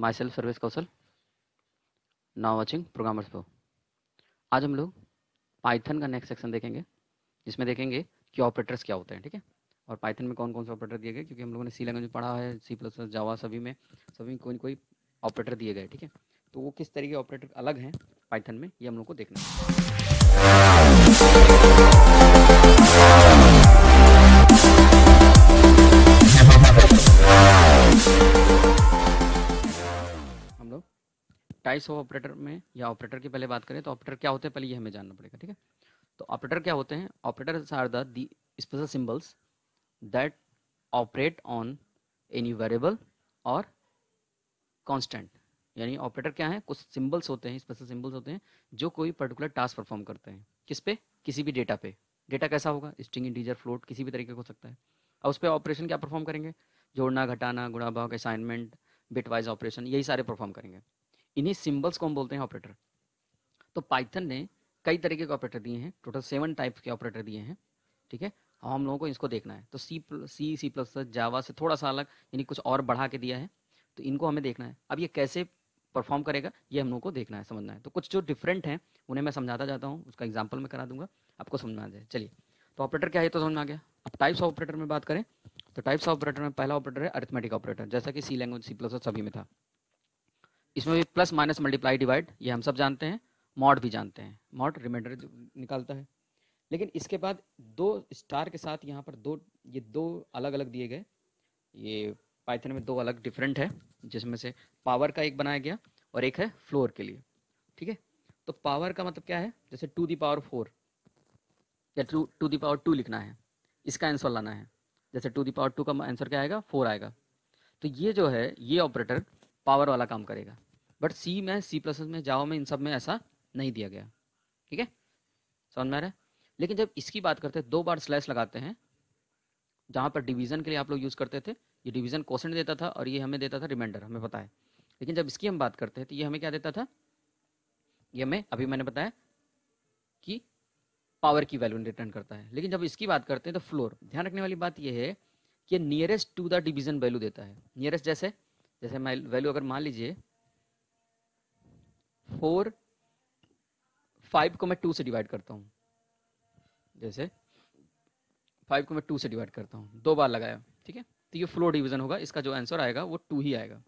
Myself सर्विस Kaushal now watching programmers pro आज हम लोग पाइथन का नेक्स्ट सेक्शन देखेंगे जिसमें देखेंगे कि ऑपरेटर्स क्या होते हैं ठीक है और पाइथन में कौन कौन से ऑपरेटर दिए गए क्योंकि हम लोगों ने सी लैंग्वेज में पढ़ा है सी प्लस जावा सभी में सभी में कोई कोई ऑपरेटर दिए गए ठीक है तो वो किस तरीके ऑपरेटर अलग हैं पाइथन में ये हम लोग को देखना है टाइप्स ऑफ ऑपरेटर में या ऑपरेटर की पहले बात करें तो ऑपरेटर क्या होते हैं पहले ये हमें जानना पड़ेगा ठीक है तो ऑपरेटर क्या होते हैं operator are the special symbols that operate on any variable और कांस्टेंट यानी ऑपरेटर क्या है कुछ सिंबल्स होते हैं स्पेशल सिंबल्स होते हैं जो कोई पर्टिकुलर टास्क परफॉर्म करते हैं किस पे किसी भी डेटा पे डेटा कैसा होगा स्ट्रिंग इंटीजर फ्लोट किसी भी तरीके का हो सकता है अब उस पर ऑपरेशन क्या परफॉर्म करेंगे जोड़ना घटाना गुणा भाग असाइनमेंट बिट वाइज ऑपरेशन यही सारे परफॉर्म करेंगे इन्हीं सिंबल्स को हम बोलते हैं ऑपरेटर तो पाइथन ने कई तरीके के ऑपरेटर दिए हैं टोटल सेवन टाइप के ऑपरेटर दिए हैं ठीक है अब हम लोगों को इसको देखना है तो सी सी सी प्लस जावा से थोड़ा सा अलग यानी कुछ और बढ़ा के दिया है तो इनको हमें देखना है अब ये कैसे परफॉर्म करेगा ये हम लोगों को देखना है समझना है तो कुछ जो डिफरेंट हैं उन्हें मैं समझाता जाता हूँ उसका एग्जाम्पल मैं करा दूंगा आपको समझना जाए चलिए तो ऑपरेटर क्या है तो समझ में आ गया अब टाइप्स ऑफ ऑपरेटर में बात करें तो टाइप्स ऑफ ऑपरेटर में पहला ऑपरेटर है अरिथमेटिक ऑपरेटर जैसा कि सी लैंग्वेज सी प्लस सभी में था इसमें भी प्लस माइनस मल्टीप्लाई डिवाइड ये हम सब जानते हैं मॉड भी जानते हैं मॉड रिमाइंडर निकालता है लेकिन इसके बाद दो स्टार के साथ यहाँ पर दो ये दो अलग अलग दिए गए ये पाइथन में दो अलग डिफरेंट है जिसमें से पावर का एक बनाया गया और एक है फ्लोर के लिए ठीक है तो पावर का मतलब क्या है जैसे टू दी पावर फोर या two two the power two लिखना है इसका आंसर लाना है जैसे टू दी पावर टू का आंसर क्या आएगा फोर आएगा तो ये जो है ये ऑपरेटर पावर वाला काम करेगा बट सी में सी प्लस में जाओ में इन सब में ऐसा नहीं दिया गया ठीक है समझ में आ रहा है लेकिन जब इसकी बात करते हैं दो बार स्लैश लगाते हैं जहाँ पर डिवीजन के लिए आप लोग यूज़ करते थे ये डिवीजन क्वेश्चन देता था और ये हमें देता था रिमाइंडर हमें पता है लेकिन जब इसकी हम बात करते हैं तो ये हमें क्या देता था ये हमें अभी मैंने बताया कि पावर की वैल्यू रिटर्न करता है लेकिन जब इसकी बात करते हैं तो फ्लोर ध्यान रखने वाली बात यह है कि nearest to the division value देता है नियरेस्ट जैसे जैसे मैं वैल्यू अगर मान लीजिए फोर फाइव को मैं टू से डिवाइड करता हूँ जैसे फाइव को मैं टू से डिवाइड करता हूँ दो बार लगाया ठीक है तो ये फ्लोर डिवीजन होगा इसका जो आंसर आएगा वो टू ही आएगा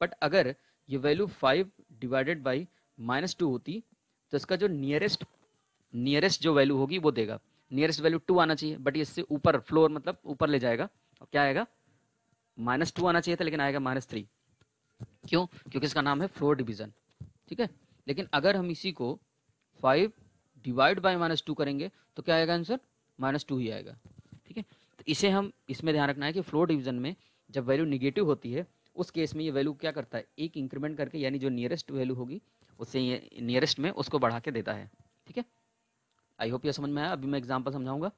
बट अगर ये value five divided by minus two होती तो इसका जो नियरेस्ट नियरेस्ट जो वैल्यू होगी वो देगा नियरेस्ट वैल्यू टू आना चाहिए बट इससे ऊपर फ्लोर मतलब ऊपर ले जाएगा और तो क्या आएगा माइनस टू आना चाहिए था लेकिन आएगा माइनस थ्री क्यों क्योंकि इसका नाम है फ्लोर डिवीजन ठीक है लेकिन अगर हम इसी को five divide by minus two करेंगे तो क्या आएगा आंसर माइनस टू ही आएगा ठीक है तो इसे हम इसमें ध्यान रखना है कि फ्लोर डिवीजन में जब वैल्यू निगेटिव होती है उस केस में ये वैल्यू क्या करता है एक इंक्रीमेंट करके यानी जो नियरेस्ट वैल्यू होगी उससे ये नियरेस्ट में उसको बढ़ा के देता है ठीक है आई होप ये समझ में आया अभी मैं एग्जाम्पल समझाऊंगा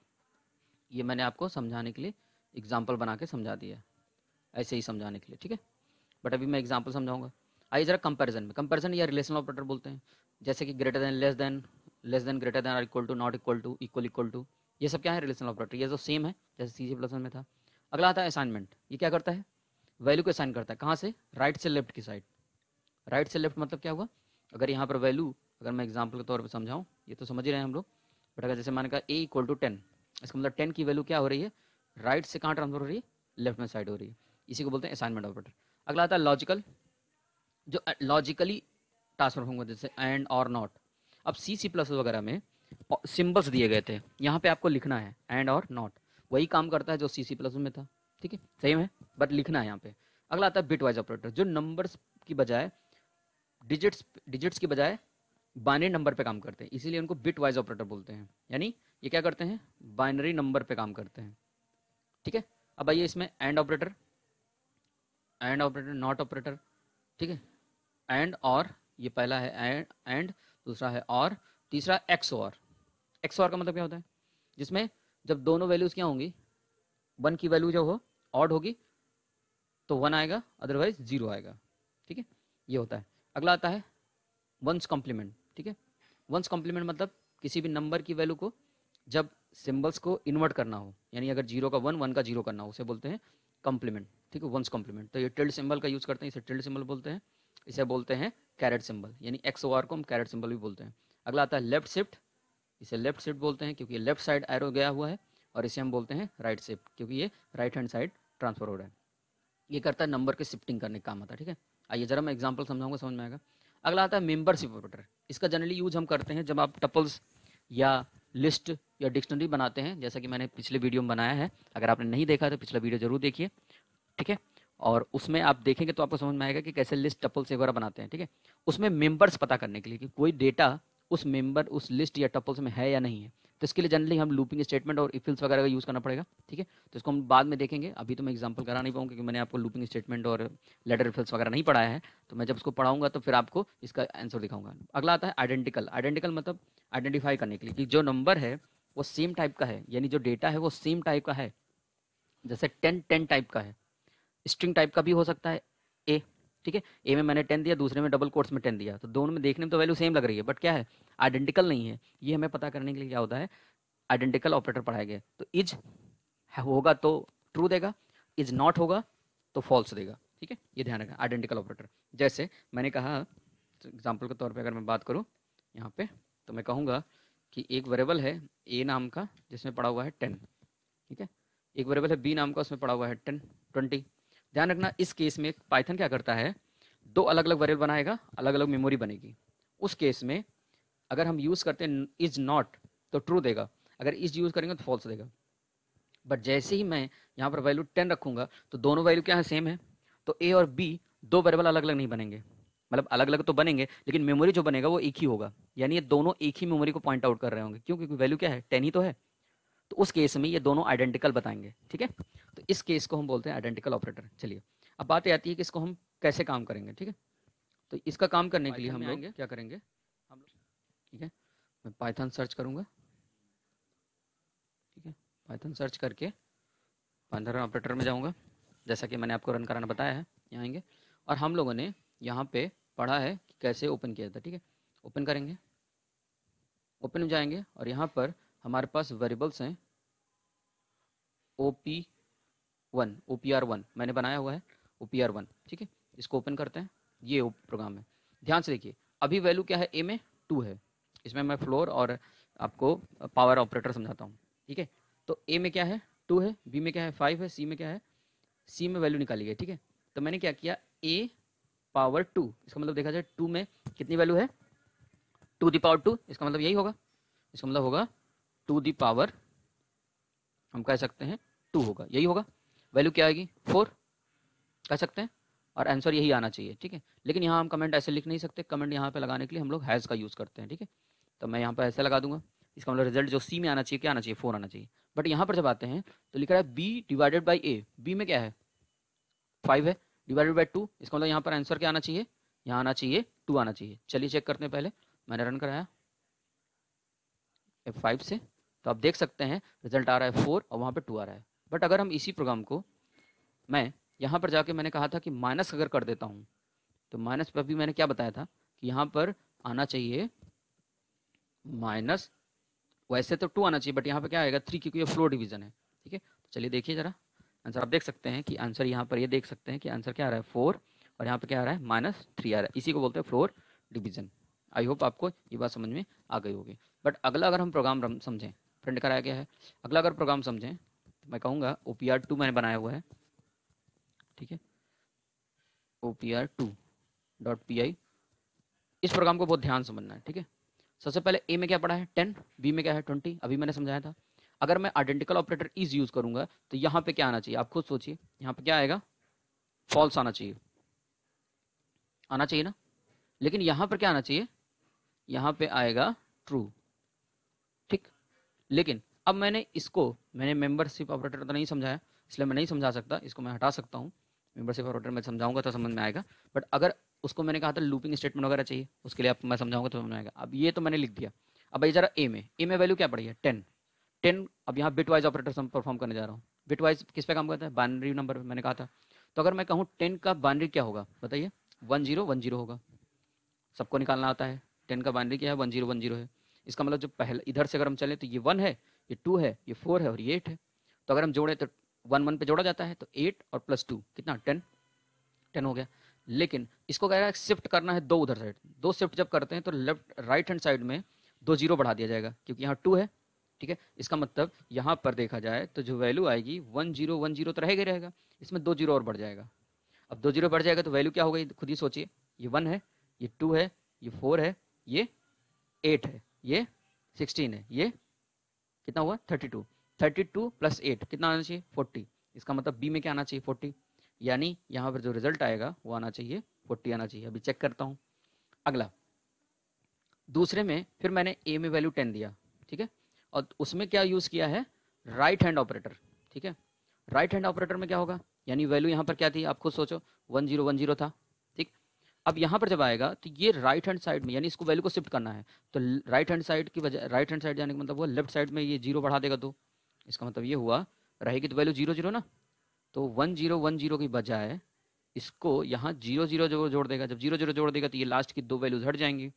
ये मैंने आपको समझाने के लिए एग्जाम्पल बना के समझा दिया है ऐसे ही समझाने के लिए ठीक है बट अभी मैं एग्जाम्पल समझाऊंगा आइए जरा कंपेरिजन में कंपेरिजन या रिलेशन ऑपरेटर बोलते हैं जैसे कि greater than less than less than greater than or equal to not equal to equal equal to ये सब क्या है रिलेशन ऑपरेटर ये तो सेम है जैसे सी जी प्लस में था अगला आता है असाइनमेंट ये क्या करता है वैल्यू को असाइन करता है कहाँ से राइट से लेफ्ट की साइड राइट से लेफ्ट मतलब क्या हुआ अगर यहाँ पर वैल्यू अगर मैं एग्जाम्पल के तौर पर समझाऊँ ये तो समझ ही रहे हैं हम लोग बट अगर जैसे मैंने कहा ए इक्वल टू टेन इसका मतलब टेन की वैल्यू क्या हो रही है राइट से कहाँ ट्रांसफर हो रही है लेफ्ट में साइड हो रही है इसी को बोलते हैं असाइनमेंट ऑपरेटर अगला आता है लॉजिकल जो लॉजिकली ट्रांसफर होंगे जैसे एंड और नॉट अब सी सी प्लस वगैरह में सिंबल्स दिए गए थे यहाँ पे आपको लिखना है एंड और नॉट वही काम करता है जो सी सी प्लस में था ठीक है सेम है बट लिखना है यहाँ पे अगला आता है बिट वाइज ऑपरेटर जो नंबर्स की बजाय डिजिट्स डिजिट्स की बजाय बाइनरी नंबर पे काम करते हैं इसीलिए उनको बिट वाइज ऑपरेटर बोलते हैं यानी ये क्या करते हैं बाइनरी नंबर पे काम करते हैं ठीक है अब आइए इसमें and operator and operator not operator ठीक है एंड और ये पहला है एंड एंड दूसरा है और तीसरा एक्स और एक्स और का मतलब क्या होता है जिसमें जब दोनों वैल्यूज क्या होंगी वन की वैल्यू जब हो ऑड होगी तो वन आएगा अदरवाइज जीरो आएगा ठीक है ये होता है अगला आता है वंस कॉम्प्लीमेंट ठीक है वंस कॉम्प्लीमेंट मतलब किसी भी नंबर की वैल्यू को जब सिम्बल्स को इन्वर्ट करना हो यानी अगर जीरो का वन वन का जीरो करना हो उसे बोलते हैं कॉम्प्लीमेंट ठीक है वंस कॉम्प्लीमेंट तो ये टिल्ड सिंबल का यूज़ करते हैं इसे टिल्ड सिंबल बोलते हैं इसे बोलते हैं कैरेट सिंबल यानी एक्स ओ आर को हम कैरेट सिंबल भी बोलते हैं अगला आता है लेफ्ट शिफ्ट इसे लेफ्ट शिफ्ट बोलते हैं क्योंकि लेफ्ट साइड एरो गया हुआ है और इसे हम बोलते हैं राइट शिफ्ट क्योंकि ये राइट हैंड साइड ट्रांसफर हो रहा है ये करता है नंबर के शिफ्टिंग करने का काम आता है ठीक है आइए जरा मैं एग्जाम्पल समझाऊंगा समझ में आएगा अगला आता है मेम्बरशिप ऑपरेटर इसका जनरली यूज हम करते हैं जब आप टपल्स या लिस्ट या डिक्शनरी बनाते हैं जैसा कि मैंने पिछले वीडियो में बनाया है अगर आपने नहीं देखा तो पिछला वीडियो जरूर देखिए ठीक है और उसमें आप देखेंगे तो आपको समझ में आएगा कि कैसे लिस्ट टपल से वगैरह बनाते हैं ठीक है उसमें मेंबर्स पता करने के लिए कि कोई डेटा उस मेंबर उस लिस्ट या टपल्स में है या नहीं है तो इसके लिए जनरली हम लूपिंग स्टेटमेंट और इफिल्स वगैरह का यूज़ करना पड़ेगा ठीक है तो इसको हम बाद में देखेंगे अभी तो मैं एग्जाम्पल करा नहीं पाऊँगा क्योंकि मैंने आपको लूपिंग स्टेटमेंट और लेटर इफिल्स वगैरह नहीं पढ़ाया है तो मैं जब उसको पढ़ाऊंगा तो फिर आपको इसका आंसर दिखाऊंगा अगला आता है आइडेंटिकल आइडेंटिकल मतलब आइडेंटिफाई करने के लिए कि जो नंबर है वो सेम टाइप का है यानी जो डेटा है वो सेम टाइप का है जैसे टेन टेन टाइप का है स्ट्रिंग टाइप का भी हो सकता है ए ठीक है ए में मैंने टेन दिया दूसरे में डबल कोर्स में टेन दिया तो दोनों में देखने में तो वैल्यू सेम लग रही है बट क्या है आइडेंटिकल नहीं है ये हमें पता करने के लिए क्या होता है आइडेंटिकल ऑपरेटर पढ़ाया गया तो इज होगा तो ट्रू देगा इज नॉट होगा तो फॉल्स देगा ठीक है ये ध्यान रखें आइडेंटिकल ऑपरेटर जैसे मैंने कहा एग्जाम्पल के तौर पर अगर मैं बात करूँ यहाँ पे तो मैं कहूँगा कि एक वेरेबल है ए नाम का जिसमें पड़ा हुआ है टेन ठीक है एक वेरेबल है बी नाम का उसमें पड़ा हुआ है टेन ट्वेंटी ध्यान रखना इस केस में पाइथन क्या करता है दो अलग अलग वेरिएबल बनाएगा अलग अलग मेमोरी बनेगी उस केस में अगर हम यूज़ करते हैं इज नॉट तो ट्रू देगा अगर इज यूज़ करेंगे तो फॉल्स देगा बट जैसे ही मैं यहाँ पर वैल्यू टेन रखूँगा तो दोनों वैल्यू क्या है सेम है तो ए और बी दो वेरिएबल अलग अलग नहीं बनेंगे मतलब अलग अलग तो बनेंगे लेकिन मेमोरी जो बनेगा वो एक ही होगा यानी ये दोनों एक ही मेमोरी को पॉइंट आउट कर रहे होंगे क्योंकि वैल्यू क्या है टेन ही तो है तो उस केस में ये दोनों आइडेंटिकल बताएंगे ठीक है तो इस केस को हम बोलते हैं आइडेंटिकल ऑपरेटर चलिए अब बात यह आती है कि इसको हम कैसे काम करेंगे ठीक है तो इसका काम करने के लिए हम लोग क्या करेंगे हम लोग ठीक है मैं पाइथन सर्च करूँगा ठीक है पाइथन सर्च करके पाइथन ऑपरेटर में जाऊँगा जैसा कि मैंने आपको रन कराना बताया है यहाँ आएंगे और हम लोगों ने यहाँ पे पढ़ा है कि कैसे ओपन किया जाता है ठीक है ओपन करेंगे ओपन में जाएंगे और यहाँ पर हमारे पास वेरिएबल्स हैं O P one O P R one मैंने बनाया हुआ है ओ पी आर वन ठीक है इसको ओपन करते हैं ये प्रोग्राम है ध्यान से देखिए अभी वैल्यू क्या है ए में टू है इसमें मैं फ्लोर और आपको पावर ऑपरेटर समझाता हूँ ठीक है तो ए में क्या है टू है बी में क्या है फाइव है सी में क्या है सी में वैल्यू निकाली गई ठीक है तो मैंने क्या किया ए पावर टू इसका मतलब देखा जाए टू में कितनी वैल्यू है टू दी पावर टू इसका मतलब यही होगा इसका मतलब होगा टू दी पावर हम कह सकते हैं टू होगा यही होगा वैल्यू क्या आएगी फोर कह सकते हैं और आंसर यही आना चाहिए ठीक है लेकिन यहाँ हम कमेंट ऐसे लिख नहीं सकते कमेंट यहाँ पे लगाने के लिए हम लोग हैज़ का यूज़ करते हैं ठीक है तो मैं यहाँ पर ऐसा लगा दूंगा इसका मतलब रिजल्ट जो सी में आना चाहिए क्या आना चाहिए फोर आना चाहिए बट यहाँ पर जब आते हैं तो लिखा है B divided by A B में क्या है फाइव है डिवाइडेड बाई टू इसका मतलब यहाँ पर आंसर क्या आना चाहिए यहाँ आना चाहिए टू आना चाहिए चलिए चेक करते हैं पहले मैंने रन कराया फाइव से तो आप देख सकते हैं रिजल्ट आ रहा है फोर और वहाँ पर टू आ रहा है बट अगर हम इसी प्रोग्राम को मैं यहाँ पर जाके मैंने कहा था कि माइनस अगर कर देता हूँ तो माइनस पर भी मैंने क्या बताया था कि यहाँ पर आना चाहिए माइनस वैसे तो टू आना चाहिए बट यहाँ पर क्या आएगा थ्री क्योंकि ये फ्लोर डिवीजन है ठीक है तो चलिए देखिए जरा आंसर आप देख सकते हैं कि आंसर यहाँ पर ये यह देख सकते हैं कि आंसर क्या आ रहा है फोर और यहाँ पर क्या आ रहा है माइनस थ्री आ रहा है इसी को बोलते हैं फ्लोर डिवीजन आई होप आपको ये बात समझ में आ गई होगी बट अगला अगर हम प्रोग्राम समझें प्रिंट कराया गया है अगला अगर प्रोग्राम समझें तो मैं कहूँगा ओ पी आर टू मैंने बनाया हुआ है ठीक है O P R two dot P I इस प्रोग्राम को बहुत ध्यान समझना है ठीक है सबसे पहले ए में क्या पढ़ा है टेन बी में क्या है ट्वेंटी अभी मैंने समझाया था अगर मैं आइडेंटिकल ऑपरेटर इज यूज़ करूंगा तो यहाँ पे क्या आना चाहिए आप खुद सोचिए यहाँ पे क्या आएगा फॉल्स आना चाहिए आना चाहिए ना लेकिन यहाँ पर क्या आना चाहिए यहाँ पे आएगा ट्रू लेकिन अब मैंने इसको मैंने मेंबरशिप ऑपरेटर तो नहीं समझाया इसलिए मैं नहीं समझा सकता इसको मैं हटा सकता हूँ मेंबरशिप ऑपरेटर मैं समझाऊंगा तो समझ में आएगा बट अगर उसको मैंने कहा था लूपिंग स्टेटमेंट वगैरह चाहिए उसके लिए आप मैं समझाऊंगा तो समझ में आएगा अब ये तो मैंने लिख दिया अब भाई जरा ए में ए में वैल्यू क्या पड़ी है टेन टेन अब यहाँ बिट वाइज ऑपरेटर परफॉर्म करने जा रहा हूँ बिट वाइज किस पे काम करता है बाइनरी नंबर पर मैंने कहा था तो अगर मैं कहूँ टेन का बाइनरी क्या होगा बताइए वन जीरो वन जीरो होगा सबको निकालना आता है टेन का बाइनरी क्या है वन जीरो वन जीरो है इसका मतलब जो पहले इधर से अगर हम चलें तो ये वन है ये टू है ये फोर है और ये एट है तो अगर हम जोड़ें तो वन वन पे जोड़ा जाता है तो एट और प्लस टू कितना टेन टेन हो गया लेकिन इसको कह रहा है शिफ्ट करना है दो उधर साइड दो शिफ्ट जब करते हैं तो लेफ्ट राइट हैंड साइड में दो जीरो बढ़ा दिया जाएगा क्योंकि यहाँ टू है ठीक है इसका मतलब यहाँ पर देखा जाए तो जो वैल्यू आएगी वन जीरो वन जीरो तो रहेगा रहेगा इसमें दो जीरो और बढ़ जाएगा अब दो जीरो बढ़ जाएगा तो वैल्यू क्या होगा खुद ही सोचिए ये वन है ये टू है ये फोर है ये एट है ये सिक्सटीन है ये कितना हुआ thirty two thirty two plus eight कितना आना चाहिए फोर्टी इसका मतलब बी में क्या आना चाहिए फोर्टी यानी यहाँ पर जो रिजल्ट आएगा वो आना चाहिए फोर्टी आना चाहिए अभी चेक करता हूँ अगला दूसरे में फिर मैंने ए में वैल्यू टेन दिया ठीक है और उसमें क्या यूज़ किया है राइट हैंड ऑपरेटर ठीक है राइट हैंड ऑपरेटर में क्या होगा यानी वैल्यू यहाँ पर क्या थी आप खुद सोचो वन जीरो वन जीरो था अब यहाँ पर जब आएगा तो ये राइट हैंड साइड में यानी इसको वैल्यू को शिफ्ट करना है तो राइट हैंड साइड की वजह राइट हैंड साइड जाने का मतलब हुआ लेफ्ट साइड में ये जीरो बढ़ा देगा दो तो। इसका मतलब ये हुआ रहेगी तो वैल्यू जीरो जीरो ना तो वन जीरो वन जीरो की बजाय इसको यहाँ जीरो जीरो जो जोड़ देगा जब जीरो जीरो जोड़ देगा तो ये लास्ट की दो वैल्यूज हट जाएंगी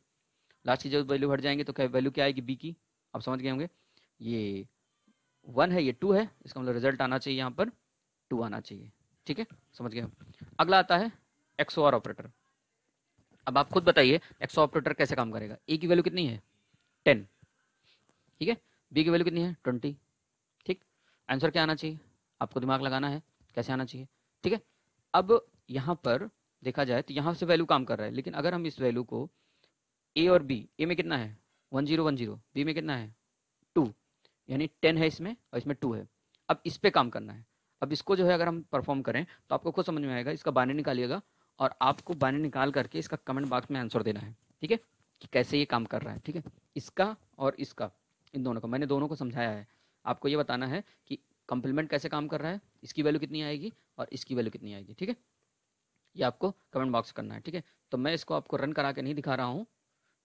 लास्ट की जब वैल्यू हट जाएंगे तो क्या वैल्यू क्या आएगी बी की आप समझ गए होंगे ये वन है ये टू है इसका मतलब रिजल्ट आना चाहिए यहाँ पर टू आना चाहिए ठीक है समझ गए अगला आता है एक्सओआर ऑपरेटर अब आप खुद बताइए एक्स ऑपरेटर कैसे काम करेगा ए e की वैल्यू कितनी है टेन ठीक है बी की वैल्यू कितनी है ट्वेंटी ठीक आंसर क्या आना चाहिए आपको दिमाग लगाना है कैसे आना चाहिए ठीक है अब यहाँ पर देखा जाए तो यहाँ से वैल्यू काम कर रहा है लेकिन अगर हम इस वैल्यू को ए और बी ए में कितना है one zero one zero B में कितना है टू यानी टेन है इसमें और इसमें टू है अब इस पर काम करना है अब इसको जो है अगर हम परफॉर्म करें तो आपको खुद समझ में आएगा इसका बाने निकालिएगा और आपको बाने निकाल करके इसका कमेंट बॉक्स में आंसर देना है ठीक है कि कैसे ये काम कर रहा है ठीक है इसका और इसका इन दोनों को मैंने दोनों को समझाया है आपको ये बताना है कि कंप्लीमेंट कैसे काम कर रहा है इसकी वैल्यू कितनी आएगी और इसकी वैल्यू कितनी आएगी ठीक है ये आपको कमेंट बॉक्स करना है ठीक है तो मैं इसको आपको रन करा के नहीं दिखा रहा हूँ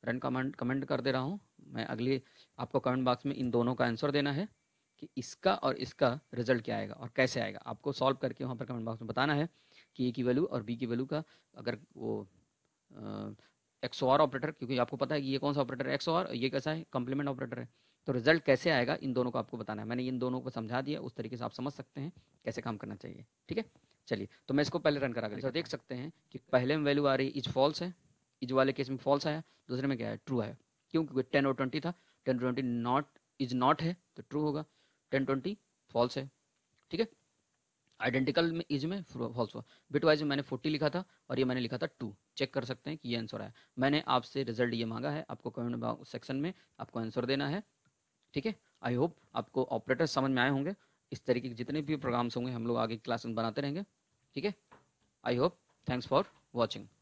रन कमेंट कमेंट कर दे रहा हूँ मैं अगले आपको कमेंट बॉक्स में इन दोनों का आंसर देना है कि इसका और इसका रिजल्ट क्या आएगा और कैसे आएगा आपको सॉल्व करके वहाँ पर कमेंट बॉक्स में बताना है कि ए की वैल्यू और बी की वैल्यू का अगर वो एक्स और ऑपरेटर क्योंकि आपको पता है कि ये कौन सा ऑपरेटर है एक्स और ये कैसा है कम्प्लीमेंट ऑपरेटर है तो रिजल्ट कैसे आएगा इन दोनों को आपको बताना है मैंने इन दोनों को समझा दिया उस तरीके से आप समझ सकते हैं कैसे काम करना चाहिए ठीक है चलिए तो मैं इसको पहले रन करा कर देख सकते हैं कि पहले में वैल्यू आ रही इज फॉल्स है इज वाले केस में फॉल्स आया दूसरे में क्या है ट्रू आया क्योंकि टेन और ट्वेंटी था ten twenty not is not है तो ट्रू होगा टेन ट्वेंटी फॉल्स है ठीक है आइडेंटिकल इज में फॉल्स हुआ वाइज मैंने फोर्टी लिखा था और ये मैंने लिखा था टू चेक कर सकते हैं कि ये आंसर आया मैंने आपसे रिजल्ट ये मांगा है आपको कमेंट सेक्शन में आपको आंसर देना है ठीक है आई होप आपको ऑपरेटर समझ में आए होंगे इस तरीके के जितने भी प्रोग्राम्स होंगे हम लोग आगे क्लास में बनाते रहेंगे ठीक है I hope thanks for watching